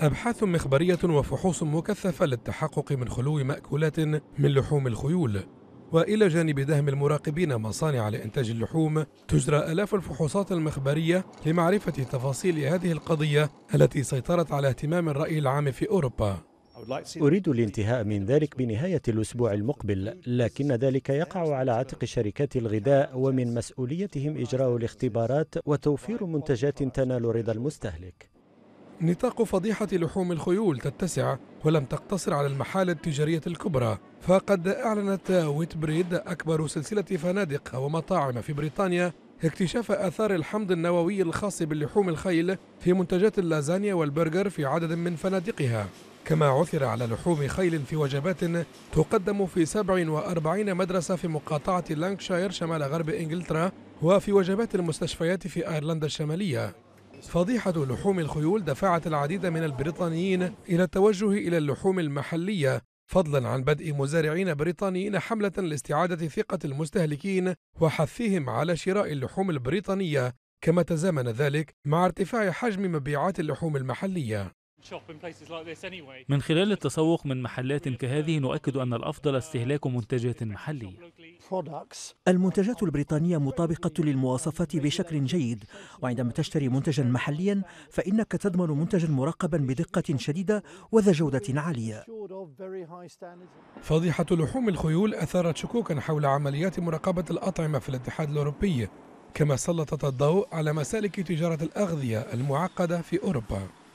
أبحاث مخبرية وفحوص مكثفة للتحقق من خلو مأكولات من لحوم الخيول وإلى جانب دهم المراقبين مصانع لإنتاج اللحوم تجرى آلاف الفحوصات المخبرية لمعرفة تفاصيل هذه القضية التي سيطرت على اهتمام الرأي العام في أوروبا أريد الانتهاء من ذلك بنهاية الأسبوع المقبل لكن ذلك يقع على عاتق شركات الغذاء ومن مسؤوليتهم إجراء الاختبارات وتوفير منتجات تنال رضا المستهلك نطاق فضيحة لحوم الخيول تتسع ولم تقتصر على المحال التجارية الكبرى فقد أعلنت ويتبريد أكبر سلسلة فنادق ومطاعم في بريطانيا اكتشاف آثار الحمض النووي الخاص باللحوم الخيل في منتجات اللازانيا والبرجر في عدد من فنادقها كما عثر على لحوم خيل في وجبات تقدم في 47 مدرسة في مقاطعة لانكشاير شمال غرب إنجلترا وفي وجبات المستشفيات في أيرلندا الشمالية فضيحة لحوم الخيول دفعت العديد من البريطانيين إلى التوجه إلى اللحوم المحلية فضلا عن بدء مزارعين بريطانيين حملة لاستعادة ثقة المستهلكين وحثهم على شراء اللحوم البريطانية كما تزامن ذلك مع ارتفاع حجم مبيعات اللحوم المحلية من خلال التسوق من محلات كهذه نؤكد أن الأفضل استهلاك منتجات محلية المنتجات البريطانية مطابقة للمواصفات بشكل جيد وعندما تشتري منتجا محليا فإنك تضمن منتجا مراقبا بدقة شديدة وذا جودة عالية فضيحة لحوم الخيول أثارت شكوكا حول عمليات مراقبة الأطعمة في الاتحاد الأوروبي كما سلطت الضوء على مسالك تجارة الأغذية المعقدة في أوروبا